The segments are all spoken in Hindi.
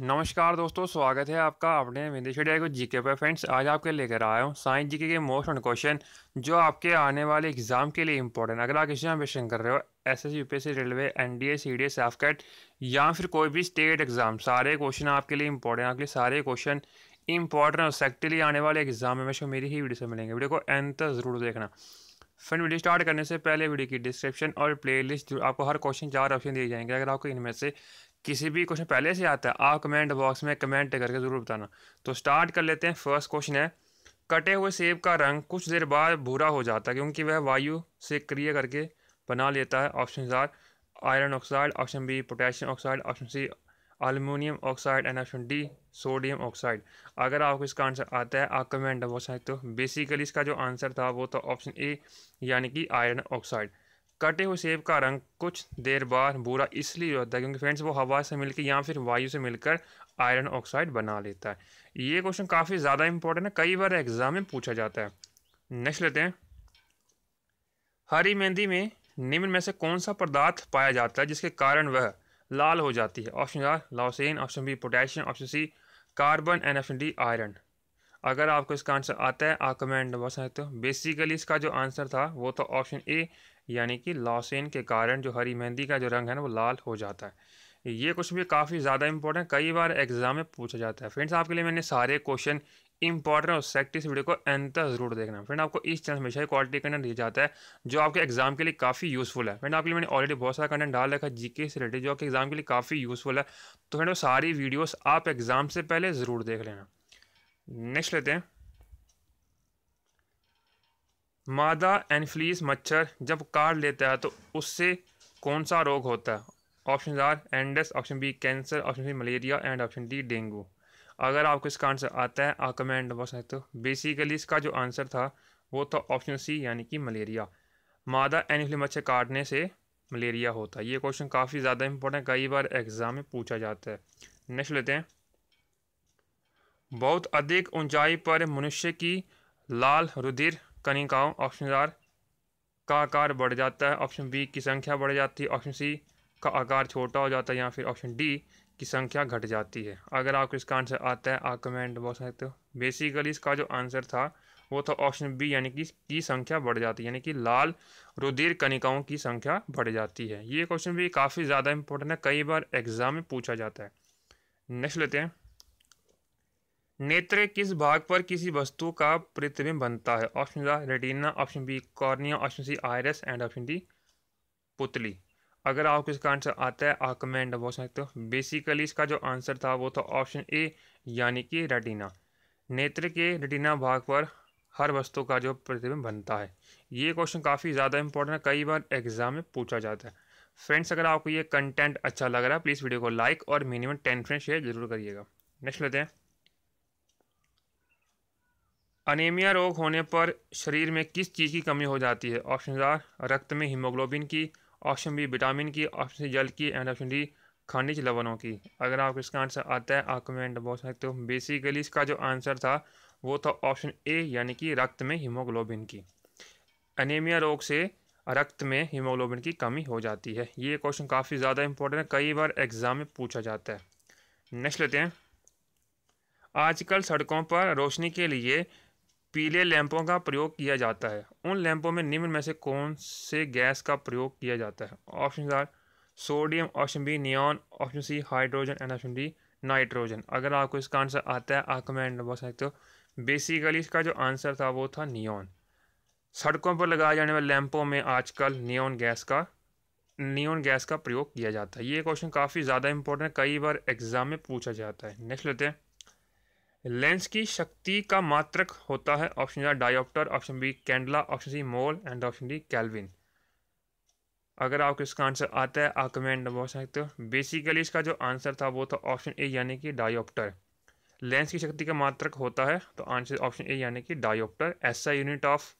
नमस्कार दोस्तों स्वागत है आपका अपने विदेशी डे को जीके पर फ्रेंड्स आज आपके लेकर आया हूँ साइंस जीके के मोस्ट ऑन क्वेश्चन जो आपके आने वाले एग्जाम के लिए इंपॉर्टेंट अगर आप किसी एम्बिशन कर रहे हो S S U P S C railway N D A C D F CAT या फिर कोई भी स्टेट एग्जाम सारे क्वेश्चन आपके लिए इंपॉर्टेंट आपके लिए सारे क्वेश्चन इंपॉर्टेंट और सेक्टली आने वाले एग्जाम में हमेशा मेरी ही वीडियो से मिलेंगे वीडियो को तक जरूर देखना फिर वीडियो स्टार्ट करने से पहले वीडियो की डिस्क्रिप्शन और प्लेलिस्ट आपको हर क्वेश्चन चार ऑप्शन दिए जाएंगे अगर आपको इनमें से किसी भी क्वेश्चन पहले से आता है आप कमेंट बॉक्स में कमेंट करके ज़रूर बताना तो स्टार्ट कर लेते हैं फर्स्ट क्वेश्चन है कटे हुए सेब का रंग कुछ देर बाद भूरा हो जाता है क्योंकि वह वायु से क्रिया करके बना लेता है option R iron oxide option B potassium oxide option C aluminium oxide and option D sodium oxide अगर आपको इसका आंसर आता है आप कमेंट बॉक्स में तो बेसिकली इसका जो आंसर था वो था ऑप्शन ए यानी कि आयरन ऑक्साइड कटे हुए सेब का रंग कुछ देर बाद बुरा इसलिए होता है क्योंकि फ्रेंड्स वो हवा से मिलकर या फिर वायु से मिलकर आयरन ऑक्साइड बना लेता है ये क्वेश्चन काफ़ी ज़्यादा इंपॉर्टेंट है कई बार एग्जाम में पूछा जाता है नेक्स्ट लेते हैं हरी मेहंदी में निम्न में से कौन सा पदार्थ पाया जाता है जिसके कारण वह लाल हो जाती है ऑप्शन आर लॉसेन option B potassium option C carbon एन ऑप्शन डी आयरन अगर आपको इसका आंसर आता है आप कमेंट बता सकते हो बेसिकली इसका जो आंसर था वो था ऑप्शन ए यानी कि लॉसेन के कारण जो हरी मेहंदी का जो रंग है ना वो लाल हो जाता है ये क्वेश्चन भी काफ़ी ज़्यादा इंपॉर्टेंट कई बार एग्जाम में पूछा जाता है फ्रेंड्स आपके लिए मैंने सारे क्वेश्चन इंपॉर्टेंट और सेक्ट इस वीडियो को अंत तक जरूर देखना फ्रेंड आपको इस चैनल हमेशा ही क्वालिटी कंटेंट दिया जाता है जो आपके एग्जाम के लिए काफ़ी यूज़फुल है फ्रेंड आपके लिए मैंने ऑलरेडी बहुत सारा कंटेंट डाल रखा है जीके से रिलेटेड जो आपके एग्जाम के लिए काफ़ी यूज़फुल है तो फ्रेंड वो सारी वीडियोज़ आप एग्जाम से पहले ज़रूर देख लेना नेक्स्ट लेते हैं मादा एनफ्लीस मच्छर जब काट लेता है तो उससे कौन सा रोग होता है option R AIDS option B cancer option C malaria and option D dengue अगर आपको इसका आंसर आता है आप कमेंट बॉक्स में तो बेसिकली इसका जो आंसर था वो था ऑप्शन सी यानी कि मलेरिया मादा एनिफ्ली मच्छर काटने से मलेरिया होता है ये क्वेश्चन काफ़ी ज़्यादा इंपॉर्टेंट कई बार एग्ज़ाम में पूछा जाता है नेक्स्ट लेते हैं बहुत अधिक ऊंचाई पर मनुष्य की लाल रुधिर कनिकाओं ऑप्शन आर का आकार बढ़ जाता है ऑप्शन बी की संख्या बढ़ जाती है ऑप्शन सी का आकार छोटा हो जाता है या फिर ऑप्शन डी की संख्या घट जाती है अगर आपको इसका आंसर आता है आप कमेंट बोल सकते हो बेसिकली इसका जो आंसर था वो था ऑप्शन बी यानी कि की संख्या बढ़ जाती है यानी कि लाल रुधिर कनिकाओं की संख्या बढ़ जाती है ये क्वेश्चन भी काफ़ी ज़्यादा इंपॉर्टेंट है कई बार एग्जाम में पूछा जाता है नेक्स्ट लेते हैं नेत्र किस भाग पर किसी वस्तु का प्रतिबिंब बनता है option A retina option B cornea option C iris and option D पुतली अगर आपको इसका आंसर आता है आप कमेंट बोल सकते हो बेसिकली इसका जो आंसर था वो था ऑप्शन ए यानी कि रेटिना नेत्र के रेटिना भाग पर हर वस्तु का जो प्रतिबिंब बनता है ये क्वेश्चन काफ़ी ज़्यादा इंपॉर्टेंट है कई बार एग्जाम में पूछा जाता है फ्रेंड्स अगर आपको ये कंटेंट अच्छा लग रहा है प्लीज़ वीडियो को लाइक और मिनिमम टेन फ्रेंड शेयर जरूर करिएगा नेक्स्ट लेते हैं अनेमिया रोग होने पर शरीर में किस चीज़ की कमी हो जाती है ऑप्शन आर रक्त में हीमोग्लोबिन की ऑप्शन बी विटामिन की ऑप्शन सी जल की एंड ऑप्शन डी खनिज लवणों की अगर आपको इसका आंसर आता है आप कमेंट बोल सकते हो बेसिकली इसका जो आंसर था वो था ऑप्शन ए यानी कि रक्त में हीमोग्लोबिन की अनेमिया रोग से रक्त में हीमोग्लोबिन की कमी हो जाती है ये क्वेश्चन काफ़ी ज़्यादा इंपॉर्टेंट है कई बार एग्ज़ाम में पूछा जाता है नेक्स्ट लेते हैं आजकल सड़कों पर रोशनी के लिए पीले लैंपों का प्रयोग किया जाता है उन लैंपों में निम्न में से कौन से गैस का प्रयोग किया जाता है option R sodium option B neon option C hydrogen and option D nitrogen अगर आपको इसका आंसर आता है आप कमेंट बोल सकते हो बेसिकली इसका जो आंसर था वो था नियॉन सड़कों पर लगाए जाने वाले लैंपों में आजकल नियॉन गैस का नियॉन गैस का प्रयोग किया जाता है ये क्वेश्चन काफ़ी ज़्यादा इंपॉर्टेंट है कई बार एग्जाम में पूछा जाता है नेक्स्ट लेते हैं लेंस की शक्ति का मात्रक होता है option A dioptre option B candela option C mole and option D kelvin अगर आपको इसका आंसर आता है आप कमेंट बोल सकते हो बेसिकली इसका जो आंसर था वो था ऑप्शन ए यानी कि डायोप्टर लेंस की शक्ति का मात्रक होता है तो आंसर ऑप्शन ए यानी कि डायोप्टर ऐसा यूनिट ऑफ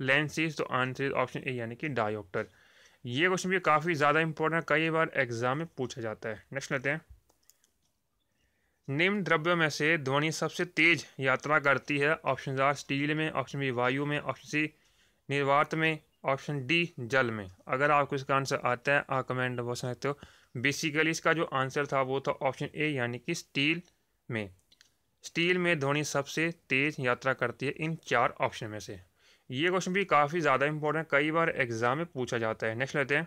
लेंस इज तो आंसर ऑप्शन ए यानी कि डायोप्टर ये क्वेश्चन भी काफ़ी ज़्यादा इंपॉर्टेंट है कई बार एग्जाम में पूछा जाता है नेक्स्ट लेते हैं निम्न द्रव्यों में से ध्वनि सबसे तेज यात्रा करती है ऑप्शन आर स्टील में ऑप्शन बी वायु में ऑप्शन सी निर्वात में ऑप्शन डी जल में अगर आपको इसका आंसर आता है आप कमेंट बोल सकते हो बेसिकली इसका जो आंसर था वो था ऑप्शन ए यानी कि स्टील में स्टील में ध्वनि सबसे तेज यात्रा करती है इन चार ऑप्शन में से ये क्वेश्चन भी काफ़ी ज़्यादा इंपॉर्टेंट कई बार एग्जाम में पूछा जाता है नेक्स्ट लेते हैं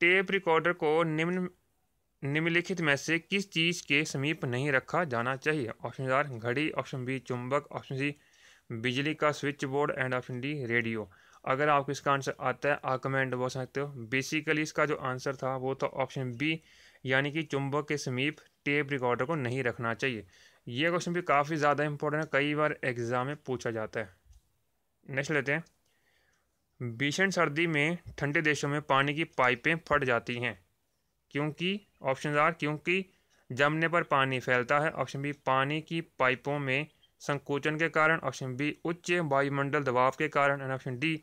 टेप रिकॉर्डर को निम्न निम्नलिखित में से किस चीज़ के समीप नहीं रखा जाना चाहिए ऑप्शन आर घड़ी ऑप्शन बी चुंबक ऑप्शन सी बिजली का switch board and option D radio अगर आपको इसका आंसर आता है आप कमेंट बोल सकते हो बेसिकली इसका जो आंसर था वो था ऑप्शन बी यानी कि चुंबक के समीप टेप रिकॉर्डर को नहीं रखना चाहिए ये क्वेश्चन भी काफ़ी ज़्यादा इंपॉर्टेंट है कई बार एग्ज़ाम में पूछा जाता है नेक्स्ट लेते हैं भीषण सर्दी में ठंडे देशों में पानी की पाइपें फट जाती हैं क्योंकि ऑप्शन आर क्योंकि जमने पर पानी फैलता है ऑप्शन बी पानी की पाइपों में संकोचन के कारण ऑप्शन बी उच्च वायुमंडल दबाव के कारण एंड ऑप्शन डी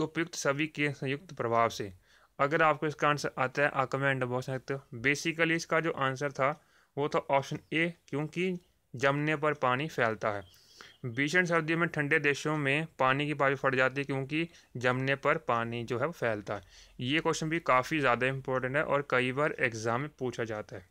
उपयुक्त सभी के संयुक्त प्रभाव से अगर आपको इसका आंसर आता है आकमेंट बहुत सकते तो बेसिकली इसका जो आंसर था वो था ऑप्शन ए क्योंकि जमने पर पानी फैलता है भीषण सर्दियों में ठंडे देशों में पानी की पाइप फट जाती है क्योंकि जमने पर पानी जो है वो फैलता है ये क्वेश्चन भी काफ़ी ज़्यादा इंपॉर्टेंट है और कई बार एग्जाम में पूछा जाता है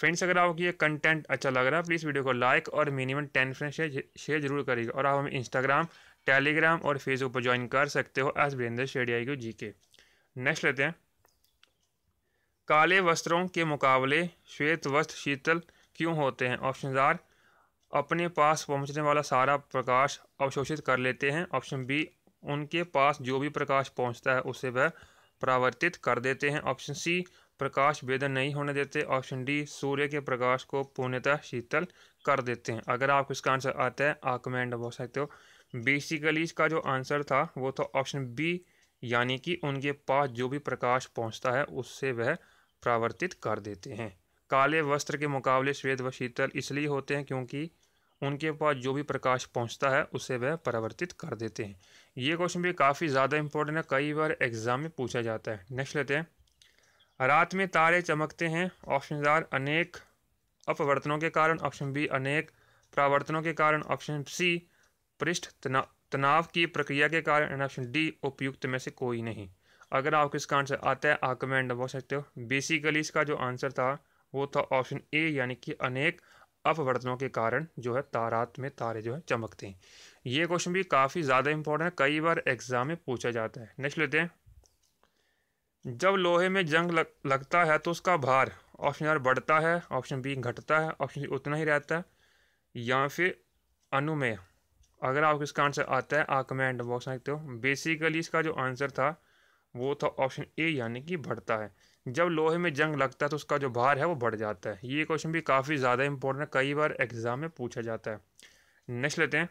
फ्रेंड्स अगर आपको ये कंटेंट अच्छा लग रहा है प्लीज़ वीडियो को लाइक और मिनिमम टेन फ्रेंड शेयर जरूर करिएगा और आप हमें इंस्टाग्राम टेलीग्राम और फेसबुक पर ज्वाइन कर सकते हो एस वीरेंद्र शेडिया को जी के नेक्स्ट लेते हैं काले वस्त्रों के मुकाबले श्वेत वस्त्र शीतल क्यों होते हैं ऑप्शन आर अपने पास पहुंचने वाला सारा प्रकाश अवशोषित कर लेते हैं ऑप्शन बी उनके पास जो भी प्रकाश पहुंचता है उसे वह परावर्तित कर देते हैं ऑप्शन सी प्रकाश वेदन नहीं होने देते ऑप्शन डी सूर्य के प्रकाश को पूर्णतः शीतल कर देते हैं अगर आपको इसका आंसर आता है आप कमेंट बोल सकते हो बेसिकली इसका जो आंसर था वो था तो ऑप्शन बी यानी कि उनके पास जो भी प्रकाश पहुंचता है उससे वह परावर्तित कर देते हैं काले वस्त्र के मुकाबले श्वेत व शीतल इसलिए होते हैं क्योंकि उनके पास जो भी प्रकाश पहुंचता है उसे वह परिवर्तित कर देते हैं ये क्वेश्चन भी काफ़ी ज़्यादा इंपॉर्टेंट है कई बार एग्जाम में पूछा जाता है नेक्स्ट लेते हैं रात में तारे चमकते हैं ऑप्शन आर अनेक अपवर्तनों के कारण ऑप्शन बी अनेक प्रावर्तनों के कारण ऑप्शन सी पृष्ठ तना तनाव की प्रक्रिया के कारण ऑप्शन डी उपयुक्त में से कोई नहीं अगर आपको इसका आंसर आता है आप कमेंट बोल सकते हो बेसिकली इसका जो आंसर था वो था ऑप्शन ए यानी कि अनेक अपवर्तनों के कारण जो है तारात में तारे जो है चमकते हैं ये क्वेश्चन भी काफ़ी ज़्यादा इंपॉर्टेंट है कई बार एग्जाम में पूछा जाता है नेक्स्ट लेते हैं जब लोहे में जंग लग, लगता है तो उसका भार ऑप्शन आर बढ़ता है ऑप्शन बी घटता है ऑप्शन सी उतना ही रहता है या फिर अनुमेय अगर आपको इसका आंसर आता है आप कमेंट बॉक्स में देखते हो बेसिकली इसका जो आंसर था वो था ऑप्शन ए यानी कि बढ़ता है जब लोहे में जंग लगता है तो उसका जो भार है वो बढ़ जाता है ये क्वेश्चन भी काफ़ी ज़्यादा इंपॉर्टेंट है कई बार एग्ज़ाम में पूछा जाता है नेक्स्ट लेते हैं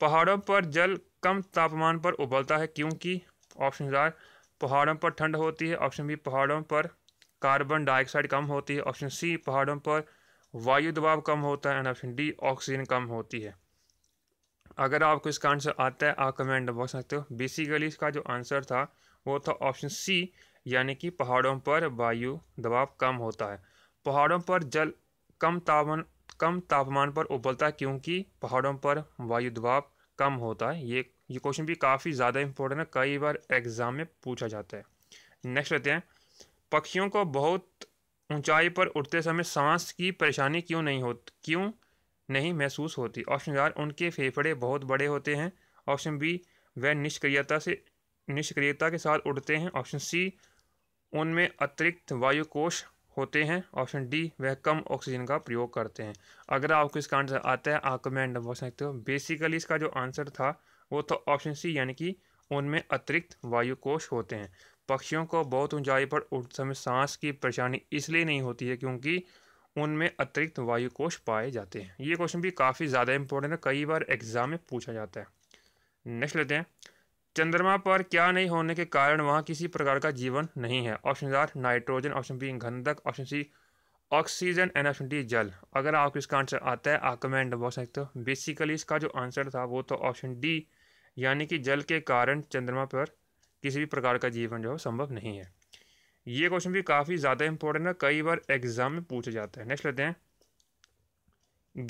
पहाड़ों पर जल कम तापमान पर उबलता है क्योंकि ऑप्शन आर पहाड़ों पर ठंड होती है ऑप्शन बी पहाड़ों पर कार्बन डाइऑक्साइड कम होती है ऑप्शन सी पहाड़ों पर वायु दबाव कम होता है एंड ऑप्शन डी ऑक्सीजन कम होती है अगर आपको इसका आंसर आता है आप कमेंट बॉक्स सकते हो बेसिकली इसका जो आंसर था वो था ऑप्शन सी यानी कि पहाड़ों पर वायु दबाव कम होता है पहाड़ों पर जल कम तापमान कम तापमान पर उबलता है क्योंकि पहाड़ों पर वायु दबाव कम होता है ये ये क्वेश्चन भी काफ़ी ज़्यादा इंपॉर्टेंट है कई बार एग्ज़ाम में पूछा जाता है नेक्स्ट रहते हैं पक्षियों को बहुत ऊंचाई पर उठते समय सांस की परेशानी क्यों नहीं होती क्यों नहीं महसूस होती ऑप्शन चार उनके फेफड़े बहुत बड़े होते हैं ऑप्शन बी वह निष्क्रियता से निष्क्रियता के साथ उड़ते हैं ऑप्शन सी उनमें अतिरिक्त वायुकोश होते हैं ऑप्शन डी वह कम ऑक्सीजन का प्रयोग करते हैं अगर आपको इसका आंसर आता है आप कमेंट बॉक्स सकते हो बेसिकली इसका जो आंसर था वो था ऑप्शन सी यानी कि उनमें अतिरिक्त वायु कोश होते हैं पक्षियों को बहुत ऊंचाई पर उठ समय सांस की परेशानी इसलिए नहीं होती है क्योंकि उनमें अतिरिक्त वायु कोश पाए जाते हैं ये क्वेश्चन भी काफ़ी ज़्यादा इंपॉर्टेंट है कई बार एग्जाम में पूछा जाता है नेक्स्ट लेते हैं चंद्रमा पर क्या नहीं होने के कारण वहाँ किसी प्रकार का जीवन नहीं है option R nitrogen option B गंधक option C oxygen and option D जल अगर आपको इसका आंसर आता है आप कमेंट बहुत सकते हो बेसिकली इसका जो आंसर था वो तो ऑप्शन डी यानी कि जल के कारण चंद्रमा पर किसी भी प्रकार का जीवन जो है संभव नहीं है ये क्वेश्चन भी काफ़ी ज़्यादा इंपॉर्टेंट है कई बार एग्जाम में पूछा जाता है नेक्स्ट लेते हैं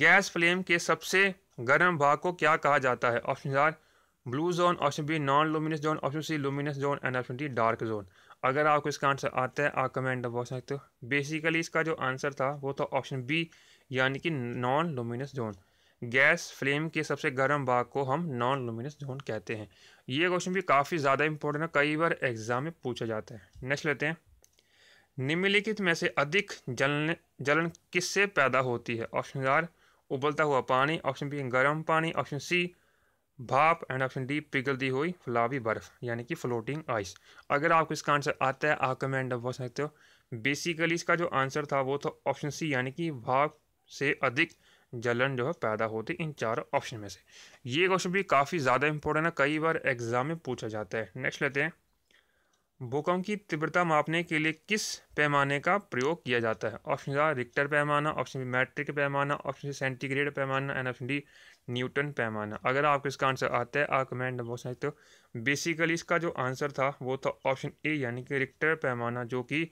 गैस फ्लेम के सबसे गर्म भाग को क्या कहा जाता है option R blue zone option B non luminous zone option C luminous zone and option D dark zone अगर आपको इसका आंसर आता है आप कमेंट में बोल सकते हो बेसिकली इसका जो आंसर था वो था ऑप्शन बी यानी कि non luminous zone gas flame के सबसे गर्म भाग को हम नॉन लुमिनस जोन कहते हैं ये क्वेश्चन भी काफ़ी ज़्यादा इंपॉर्टेंट है कई बार एग्जाम में पूछा जाता है नेक्स्ट लेते हैं निम्नलिखित में से अधिक जलन जलन किससे पैदा होती है ऑप्शन आर उबलता हुआ पानी ऑप्शन बी गर्म पानी ऑप्शन सी भाप एंड ऑप्शन डी पिघलती हुई फुलावी बर्फ़ यानी कि फ्लोटिंग आइस अगर आपको इसका आंसर आता है आप कमेंट बोल सकते हो बेसिकली इसका जो आंसर था वो था ऑप्शन सी यानी कि भाप से अधिक जलन जो है पैदा होती इन चार ऑप्शन में से ये क्वेश्चन भी काफ़ी ज़्यादा इंपॉर्टेंट है कई बार एग्जाम में पूछा जाता है नेक्स्ट लेते हैं भूकंप की तीव्रता मापने के लिए किस पैमाने का प्रयोग किया जाता है ऑप्शन रिक्टर पैमाना ऑप्शन बी मैट्रिक पैमाना ऑप्शन सी सेंटीग्रेड पैमाना एंड ऑप्शन डी न्यूटन पैमाना अगर आपको इसका आंसर आता है आप कमेंट बोल सकते हो बेसिकली इसका जो आंसर था वो था ऑप्शन ए यानी कि रिक्टर पैमाना जो कि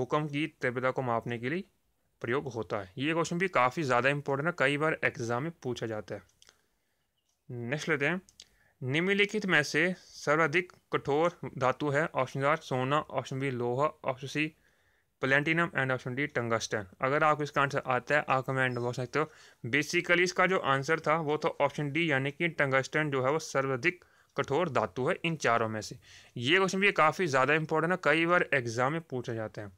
भूकंप की तीव्रता को मापने के लिए प्रयोग होता है ये क्वेश्चन भी काफ़ी ज़्यादा इंपॉर्टेंट है कई बार एग्जाम में पूछा जाता है नेक्स्ट लेते हैं निम्नलिखित में से सर्वाधिक कठोर धातु है ऑप्शन आर सोना ऑप्शन बी लोहा option C platinum and option D tungsten अगर आपको इसका आंसर आता है आप कमेंट बोल सकते हो बेसिकली इसका जो आंसर था वो था तो ऑप्शन डी यानी कि टंगस्टन जो है वो सर्वाधिक कठोर धातु है इन चारों में से ये क्वेश्चन भी काफ़ी ज़्यादा इंपॉर्टेंट है कई बार एग्जाम में पूछे जाते हैं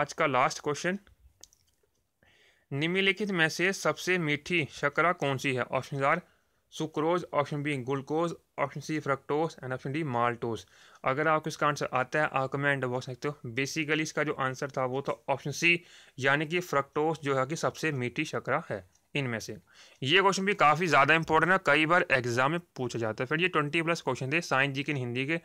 आज का लास्ट क्वेश्चन निम्नलिखित में से सबसे मीठी शकरा कौन सी है option R sucrose option B glucose option C fructose and option D maltose अगर आपको इसका आंसर आता है आप कमेंट बॉक्स सकते हो बेसिकली इसका जो आंसर था वो था ऑप्शन सी यानी कि फ्रक्टोस जो है कि सबसे मीठी शकरा है इनमें से ये क्वेश्चन भी काफ़ी ज़्यादा इंपॉर्टेंट है कई बार एग्जाम में पूछा जाता है फिर ये ट्वेंटी प्लस क्वेश्चन थे साइंस जी के हिंदी के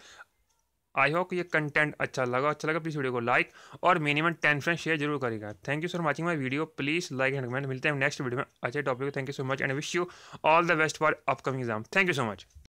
आई होप ये कंटेंट अच्छा लगा अच्छा लगा प्लीज़ वीडियो को लाइक और मिनिमम टेन फ्रेंड शेयर जरूर करेगा thank you so watching my video please like and comment मिलते हैं नेक्स्ट वीडियो में अच्छे topic thank you so much and wish you all the best for upcoming exam thank you so much